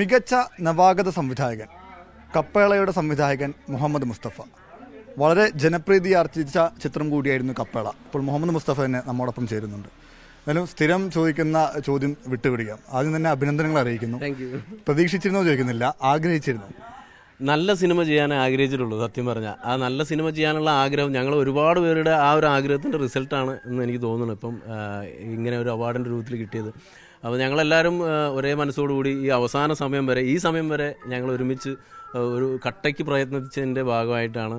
മികച്ച നവാഗത സംവിധായകൻ കപ്പേളയുടെ സംവിധായകൻ മുഹമ്മദ് മുസ്തഫ വളരെ ജനപ്രീതി ആർജിച്ച ചിത്രം കൂടിയായിരുന്നു കപ്പേള ഇപ്പോൾ മുഹമ്മദ് മുസ്തഫ തന്നെ നമ്മോടൊപ്പം ചേരുന്നുണ്ട് എന്നാലും സ്ഥിരം ചോദിക്കുന്ന ചോദ്യം വിട്ടുപിടിക്കാം ആദ്യം തന്നെ അഭിനന്ദനങ്ങൾ അറിയിക്കുന്നു പ്രതീക്ഷിച്ചിരുന്നോ ചോദിക്കുന്നില്ല ആഗ്രഹിച്ചിരുന്നു നല്ല സിനിമ ചെയ്യാൻ ആഗ്രഹിച്ചിട്ടുള്ളൂ സത്യം പറഞ്ഞാൽ ആ നല്ല സിനിമ ചെയ്യാനുള്ള ആഗ്രഹം ഞങ്ങൾ ഒരുപാട് പേരുടെ ആ ഒരു ആഗ്രഹത്തിൻ്റെ റിസൾട്ടാണ് എന്ന് എനിക്ക് തോന്നുന്നു ഇപ്പം ഇങ്ങനെ ഒരു അവാർഡിൻ്റെ രൂപത്തിൽ കിട്ടിയത് അപ്പോൾ ഞങ്ങളെല്ലാവരും ഒരേ മനസ്സോടുകൂടി ഈ അവസാന സമയം വരെ ഈ സമയം വരെ ഞങ്ങൾ ഒരുമിച്ച് ഒരു കട്ടയ്ക്ക് പ്രയത്നിച്ചതിൻ്റെ ഭാഗമായിട്ടാണ്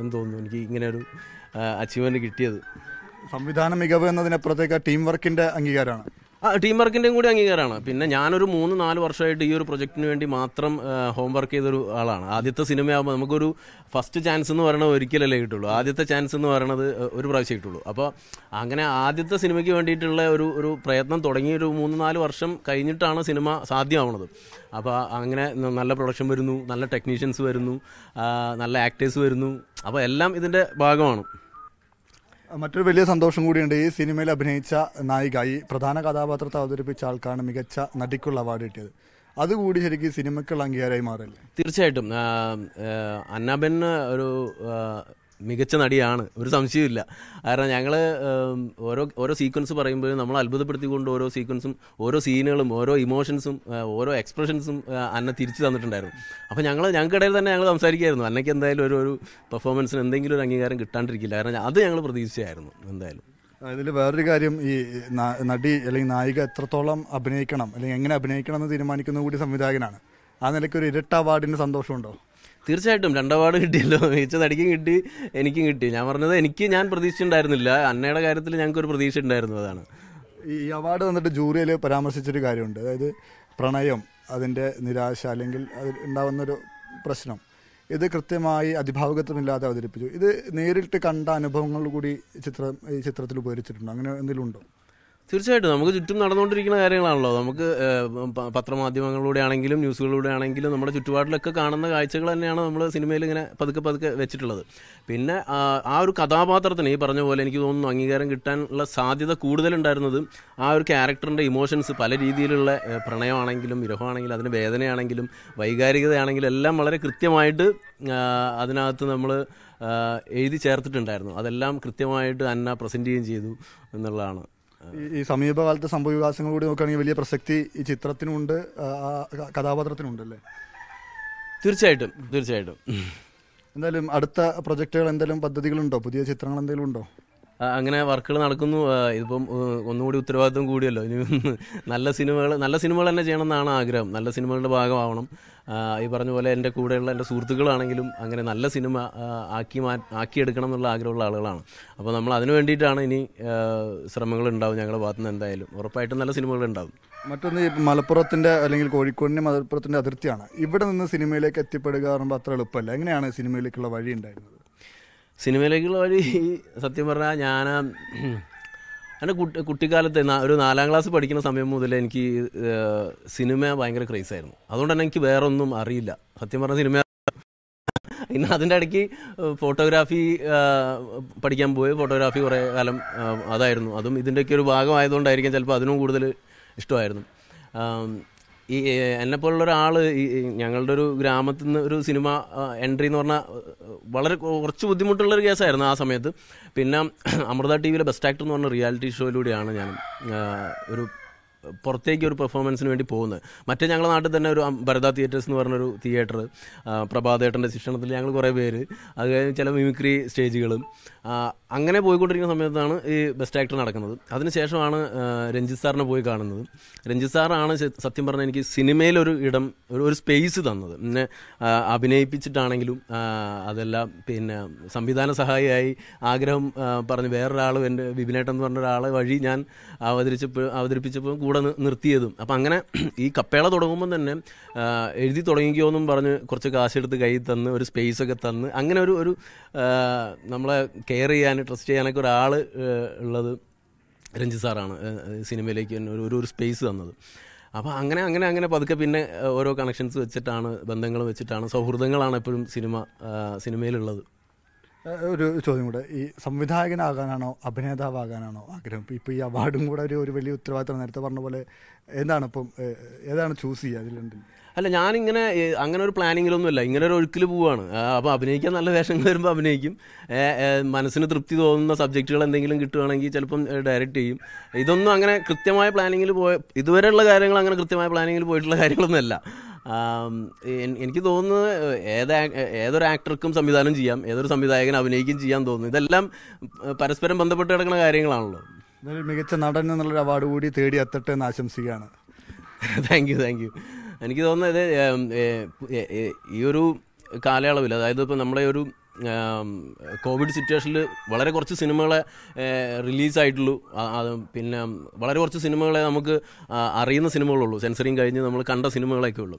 എന്ന് തോന്നുന്നു എനിക്ക് ഇങ്ങനെ ഒരു അച്ചീവ്മെൻ്റ് കിട്ടിയത് സംവിധാന മികവ് എന്നതിനപ്പുറത്തേക്ക് ടീം വർക്കിൻ്റെ അംഗീകാരമാണ് ടീം വർക്കിന്റെയും കൂടി അംഗീകാരമാണ് പിന്നെ ഞാനൊരു മൂന്ന് നാല് വർഷമായിട്ട് ഈ ഒരു പ്രൊജക്ടിന് വേണ്ടി മാത്രം ഹോം വർക്ക് ചെയ്തൊരു ആളാണ് ആദ്യത്തെ സിനിമയാകുമ്പോൾ നമുക്കൊരു ഫസ്റ്റ് ചാൻസ് എന്ന് പറയുന്നത് ഒരിക്കലല്ലേ കിട്ടുള്ളൂ ആദ്യത്തെ ചാൻസ് എന്ന് പറയുന്നത് ഒരു പ്രാവശ്യം കിട്ടുള്ളൂ അപ്പോൾ അങ്ങനെ ആദ്യത്തെ സിനിമയ്ക്ക് വേണ്ടിയിട്ടുള്ള ഒരു ഒരു പ്രയത്നം തുടങ്ങി ഒരു മൂന്ന് നാല് വർഷം കഴിഞ്ഞിട്ടാണ് സിനിമ സാധ്യമാവുന്നത് അപ്പോൾ അങ്ങനെ നല്ല പ്രൊഡക്ഷൻ വരുന്നു നല്ല ടെക്നീഷ്യൻസ് വരുന്നു നല്ല ആക്ടേഴ്സ് വരുന്നു അപ്പോൾ എല്ലാം ഇതിൻ്റെ ഭാഗമാണ് മറ്റൊരു വലിയ സന്തോഷം കൂടിയുണ്ട് ഈ സിനിമയിൽ അഭിനയിച്ച നായിക ഈ പ്രധാന കഥാപാത്രത്തെ അവതരിപ്പിച്ച ആൾക്കാണ് മികച്ച നടിക്കുള്ള അവാർഡ് കിട്ടിയത് അതുകൂടി ശരിക്കും സിനിമയ്ക്കുള്ള അംഗീകാരമായി മാറില്ലേ തീർച്ചയായിട്ടും അന്നാബെൻ ഒരു മികച്ച നടിയാണ് ഒരു സംശയമില്ല കാരണം ഞങ്ങൾ ഓരോ ഓരോ സീക്വൻസ് പറയുമ്പോഴും നമ്മൾ അത്ഭുതപ്പെടുത്തിക്കൊണ്ട് ഓരോ സീക്വൻസും ഓരോ സീനുകളും ഓരോ ഇമോഷൻസും ഓരോ എക്സ്പ്രഷൻസും അന്ന തിരിച്ചു തന്നിട്ടുണ്ടായിരുന്നു അപ്പോൾ ഞങ്ങൾ ഞങ്ങൾക്കിടയിൽ തന്നെ ഞങ്ങൾ സംസാരിക്കുമായിരുന്നു അന്നയ്ക്ക് എന്തായാലും ഒരു ഒരു പെർഫോമൻസിന് എന്തെങ്കിലും ഒരു അംഗീകാരം കിട്ടാണ്ടിരിക്കില്ല കാരണം അത് ഞങ്ങൾ പ്രതീക്ഷിച്ചായിരുന്നു എന്തായാലും അതിൽ വേറൊരു കാര്യം ഈ നടി അല്ലെങ്കിൽ നായിക എത്രത്തോളം അഭിനയിക്കണം അല്ലെങ്കിൽ എങ്ങനെ അഭിനയിക്കണം എന്ന് തീരുമാനിക്കുന്ന കൂടി സംവിധായകനാണ് ആ നിലയ്ക്ക് ഒരു ഇരട്ട അവാർഡിന് സന്തോഷമുണ്ടോ തീർച്ചയായിട്ടും രണ്ടപാട് കിട്ടിയല്ലോ മികച്ച തടിക്കും കിട്ടി എനിക്കും കിട്ടി ഞാൻ പറഞ്ഞത് എനിക്ക് ഞാൻ പ്രതീക്ഷിച്ചിട്ടുണ്ടായിരുന്നില്ല അന്നയുടെ കാര്യത്തിൽ ഞങ്ങൾക്ക് ഒരു പ്രതീക്ഷ അതാണ് ഈ അവാർഡ് വന്നിട്ട് ജൂറിയിൽ പരാമർശിച്ചൊരു കാര്യമുണ്ട് അതായത് പ്രണയം അതിൻ്റെ നിരാശ അല്ലെങ്കിൽ അത് ഉണ്ടാവുന്നൊരു പ്രശ്നം ഇത് കൃത്യമായി അതിഭാവകത്വമില്ലാതെ അവതരിപ്പിച്ചു ഇത് നേരിട്ട് കണ്ട അനുഭവങ്ങൾ കൂടി ചിത്രം ഈ ചിത്രത്തിൽ ഉപകരിച്ചിട്ടുണ്ട് അങ്ങനെ എന്തെങ്കിലും ഉണ്ടോ തീർച്ചയായിട്ടും നമുക്ക് ചുറ്റും നടന്നുകൊണ്ടിരിക്കുന്ന കാര്യങ്ങളാണല്ലോ നമുക്ക് പത്രമാധ്യമങ്ങളിലൂടെ ആണെങ്കിലും ന്യൂസുകളിലൂടെ ആണെങ്കിലും നമ്മുടെ ചുറ്റുപാടിലൊക്കെ കാണുന്ന കാഴ്ചകൾ തന്നെയാണ് നമ്മൾ സിനിമയിൽ ഇങ്ങനെ പതുക്കെ പതുക്കെ വെച്ചിട്ടുള്ളത് പിന്നെ ആ ഒരു കഥാപാത്രത്തിന് ഈ പറഞ്ഞ പോലെ എനിക്ക് തോന്നുന്നു അംഗീകാരം കിട്ടാനുള്ള സാധ്യത കൂടുതലുണ്ടായിരുന്നത് ആ ഒരു ക്യാരക്ടറിൻ്റെ ഇമോഷൻസ് പല രീതിയിലുള്ള പ്രണയമാണെങ്കിലും വിരഹമാണെങ്കിലും അതിന് വേദനയാണെങ്കിലും വൈകാരികതയാണെങ്കിലും എല്ലാം വളരെ കൃത്യമായിട്ട് അതിനകത്ത് നമ്മൾ എഴുതി ചേർത്തിട്ടുണ്ടായിരുന്നു അതെല്ലാം കൃത്യമായിട്ട് അന്ന പ്രസൻറ്റ് ചെയ്യുകയും ചെയ്തു എന്നുള്ളതാണ് ഈ സമീപകാലത്തെ സംഭവ വികാസങ്ങൾ കൂടി നോക്കുകയാണെങ്കിൽ വലിയ പ്രസക്തി ഈ ചിത്രത്തിനുണ്ട് കഥാപാത്രത്തിനുണ്ട് അല്ലേ തീർച്ചയായിട്ടും തീർച്ചയായിട്ടും എന്തായാലും അടുത്ത പ്രൊജക്റ്റുകൾ എന്തെങ്കിലും പദ്ധതികളുണ്ടോ പുതിയ ചിത്രങ്ങൾ എന്തെങ്കിലും ഉണ്ടോ അങ്ങനെ വർക്കുകൾ നടക്കുന്നു ഇതിപ്പം ഒന്നുകൂടി ഉത്തരവാദിത്വം കൂടിയല്ലോ ഇനി നല്ല സിനിമകൾ നല്ല സിനിമകൾ തന്നെ ചെയ്യണം എന്നാണ് ആഗ്രഹം നല്ല സിനിമകളുടെ ഭാഗമാവണം ഈ പറഞ്ഞ പോലെ എൻ്റെ കൂടെയുള്ള എൻ്റെ സുഹൃത്തുക്കളാണെങ്കിലും അങ്ങനെ നല്ല സിനിമ ആക്കി മാ ആക്കിയെടുക്കണം എന്നുള്ള ആഗ്രഹമുള്ള ആളുകളാണ് അപ്പോൾ നമ്മൾ അതിനു വേണ്ടിയിട്ടാണ് ഇനി ശ്രമങ്ങൾ ഉണ്ടാവും ഞങ്ങളുടെ ഭാഗത്തു നിന്ന് എന്തായാലും ഉറപ്പായിട്ടും നല്ല സിനിമകൾ ഉണ്ടാവും മറ്റൊന്ന് മലപ്പുറത്തിൻ്റെ അല്ലെങ്കിൽ കോഴിക്കോടിൻ്റെ മലപ്പുറത്തിൻ്റെ അതിർത്തിയാണ് ഇവിടെ നിന്ന് സിനിമയിലേക്ക് എത്തിപ്പെടുക പറയുമ്പോൾ അത്ര എളുപ്പമല്ല എങ്ങനെയാണ് സിനിമയിലേക്കുള്ള വഴി ഉണ്ടായിരുന്നത് സിനിമയിലേക്കുള്ള വഴി സത്യം പറഞ്ഞാൽ ഞാൻ എൻ്റെ കുട്ടി കുട്ടിക്കാലത്ത് ഒരു നാലാം ക്ലാസ് പഠിക്കുന്ന സമയം മുതൽ എനിക്ക് സിനിമ ഭയങ്കര ആയിരുന്നു അതുകൊണ്ട് തന്നെ എനിക്ക് വേറെ ഒന്നും അറിയില്ല സത്യം പറഞ്ഞ സിനിമ പിന്നെ അതിൻ്റെ ഇടയ്ക്ക് ഫോട്ടോഗ്രാഫി പഠിക്കാൻ പോയി ഫോട്ടോഗ്രാഫി കുറേ കാലം അതായിരുന്നു അതും ഇതിൻ്റെയൊക്കെ ഒരു ഭാഗമായതുകൊണ്ടായിരിക്കും ചിലപ്പോൾ അതിനും കൂടുതൽ ഇഷ്ടമായിരുന്നു ഈ എന്നെ പോലുള്ള ഒരാൾ ഞങ്ങളുടെ ഒരു ഗ്രാമത്തിൽ നിന്ന് ഒരു സിനിമ എൻട്രി എന്ന് പറഞ്ഞാൽ വളരെ കുറച്ച് ബുദ്ധിമുട്ടുള്ള ഒരു കേസായിരുന്നു ആ സമയത്ത് പിന്നെ അമൃത ടി വിയിലെ ബെസ്റ്റ് ആക്ടർ എന്ന് പറഞ്ഞ റിയാലിറ്റി ഷോയിലൂടെയാണ് ഞാൻ ഒരു പുറത്തേക്ക് ഒരു പെർഫോമൻസിന് വേണ്ടി പോകുന്നത് മറ്റേ ഞങ്ങളുടെ നാട്ടിൽ തന്നെ ഒരു ഭരത തിയേറ്റേഴ്സ് എന്ന് പറഞ്ഞൊരു തിയേറ്റർ പ്രഭാതേട്ടൻ്റെ ശിക്ഷണത്തിൽ ഞങ്ങൾ കുറേ പേര് അത് കഴിഞ്ഞ് ചില മിമിക്രി സ്റ്റേജുകളും അങ്ങനെ പോയിക്കൊണ്ടിരിക്കുന്ന സമയത്താണ് ഈ ബെസ്റ്റ് ആക്ടർ നടക്കുന്നത് അതിനുശേഷമാണ് രഞ്ജിത്ത് സാറിനെ പോയി കാണുന്നത് രഞ്ജിത്ത് സാറാണ് സത്യം പറഞ്ഞാൽ എനിക്ക് സിനിമയിലൊരു ഇടം ഒരു ഒരു സ്പേസ് തന്നത് പിന്നെ അഭിനയിപ്പിച്ചിട്ടാണെങ്കിലും അതെല്ലാം പിന്നെ സംവിധാന സഹായിയായി ആഗ്രഹം പറഞ്ഞ് വേറൊരാൾ എൻ്റെ വിപിനേട്ടൻ എന്ന് പറഞ്ഞ ഒരാളെ വഴി ഞാൻ അവതരിച്ചപ്പോൾ അവതരിപ്പിച്ചപ്പോൾ കൂടെ നിർത്തിയതും അപ്പം അങ്ങനെ ഈ കപ്പേള തുടങ്ങുമ്പോൾ തന്നെ എഴുതി തുടങ്ങിക്കോ എന്നും പറഞ്ഞ് കുറച്ച് കാശെടുത്ത് കൈ തന്ന് ഒരു സ്പേസ് ഒക്കെ തന്ന് അങ്ങനെ ഒരു ഒരു നമ്മളെ കെയർ ചെയ്യാൻ ട്രസ്റ്റ് ചെയ്യാനൊക്കെ ഒരാൾ ഉള്ളത് രഞ്ജിത് സാറാണ് സിനിമയിലേക്ക് തന്നെ ഒരു ഒരു സ്പേസ് തന്നത് അപ്പോൾ അങ്ങനെ അങ്ങനെ അങ്ങനെ പതുക്കെ പിന്നെ ഓരോ കണക്ഷൻസ് വെച്ചിട്ടാണ് ബന്ധങ്ങൾ വെച്ചിട്ടാണ് സൗഹൃദങ്ങളാണ് എപ്പോഴും സിനിമ സിനിമയിലുള്ളത് ഒരു ചോദ്യം കൂടെ ഈ സംവിധായകനാകാനാണോ അഭിനേതാവാകാനാണോ ആഗ്രഹം ഇപ്പോൾ ഈ അവാർഡും കൂടെ ഒരു ഒരു വലിയ ഉത്തരവാദിത്തം നേരത്തെ പറഞ്ഞ പോലെ എന്താണ് ഇപ്പം ഏതാണ് ചൂസ് ചെയ്യുക അതിലുണ്ട് അല്ല ഞാനിങ്ങനെ അങ്ങനെ ഒരു പ്ലാനിങ്ങിലൊന്നുമില്ല ഇങ്ങനെ ഒരു ഒഴുക്കിൽ പോവുകയാണ് അപ്പോൾ അഭിനയിക്കാൻ നല്ല വേഷങ്ങൾ വരുമ്പോൾ അഭിനയിക്കും മനസ്സിന് തൃപ്തി തോന്നുന്ന സബ്ജക്റ്റുകൾ എന്തെങ്കിലും കിട്ടുകയാണെങ്കിൽ ചിലപ്പം ഡയറക്റ്റ് ചെയ്യും ഇതൊന്നും അങ്ങനെ കൃത്യമായ പ്ലാനിങ്ങിൽ പോയ ഇതുവരെയുള്ള കാര്യങ്ങൾ അങ്ങനെ കൃത്യമായ പ്ലാനിങ്ങിൽ പോയിട്ടുള്ള കാര്യങ്ങളൊന്നുമല്ല എനിക്ക് തോന്നുന്നത് ഏത് ഏതൊരു ആക്ടർക്കും സംവിധാനം ചെയ്യാം ഏതൊരു സംവിധായകൻ അഭിനയിക്കും ചെയ്യാൻ തോന്നുന്നു ഇതെല്ലാം പരസ്പരം ബന്ധപ്പെട്ട് കിടക്കുന്ന കാര്യങ്ങളാണല്ലോ മികച്ച നടൻ എന്നുള്ളൊരു അവാർഡ് കൂടി തേടി എത്തട്ടെ എന്ന് ആശംസിക്കുകയാണ് താങ്ക് യു താങ്ക് യു എനിക്ക് തോന്നുന്നത് ഈ ഒരു കാലയളവിൽ അതായത് ഇപ്പോൾ നമ്മളെ ഒരു കോവിഡ് സിറ്റുവേഷനിൽ വളരെ കുറച്ച് സിനിമകളെ റിലീസായിട്ടുള്ളൂ പിന്നെ വളരെ കുറച്ച് സിനിമകളെ നമുക്ക് അറിയുന്ന സിനിമകളുള്ളൂ സെൻസറിങ് കഴിഞ്ഞ് നമ്മൾ കണ്ട സിനിമകളൊക്കെ ഉള്ളൂ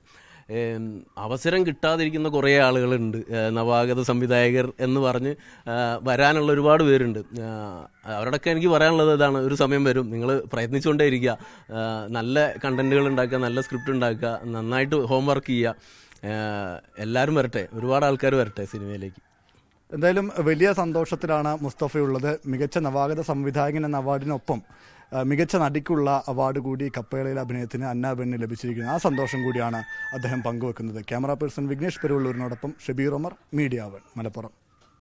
അവസരം കിട്ടാതിരിക്കുന്ന കുറേ ആളുകളുണ്ട് നവാഗത സംവിധായകർ എന്ന് പറഞ്ഞ് വരാനുള്ള ഒരുപാട് പേരുണ്ട് അവരോടൊക്കെ എനിക്ക് പറയാനുള്ളത് ഇതാണ് ഒരു സമയം വരും നിങ്ങൾ പ്രയത്നിച്ചുകൊണ്ടേ ഇരിക്കുക നല്ല കണ്ടന്റുകൾ ഉണ്ടാക്കുക നല്ല സ്ക്രിപ്റ്റ് ഉണ്ടാക്കുക നന്നായിട്ട് ഹോംവർക്ക് ചെയ്യുക എല്ലാവരും വരട്ടെ ഒരുപാട് ആൾക്കാർ വരട്ടെ സിനിമയിലേക്ക് എന്തായാലും വലിയ സന്തോഷത്തിലാണ് മുസ്തഫയുള്ളത് മികച്ച നവാഗത സംവിധായകൻ എന്ന അവാർഡിനൊപ്പം മികച്ച നടിക്കുള്ള അവാർഡ് കൂടി കപ്പേളയിലെ അഭിനയത്തിന് അന്നാബെന്നിന് ലഭിച്ചിരിക്കുന്നത് ആ സന്തോഷം കൂടിയാണ് അദ്ദേഹം പങ്കുവെക്കുന്നത് ക്യാമറ പേഴ്സൺ വിഘ്നേഷ് പെരുവള്ളൂരിനോടൊപ്പം ഷബീർ ഒമർ മീഡിയാവൺ മലപ്പുറം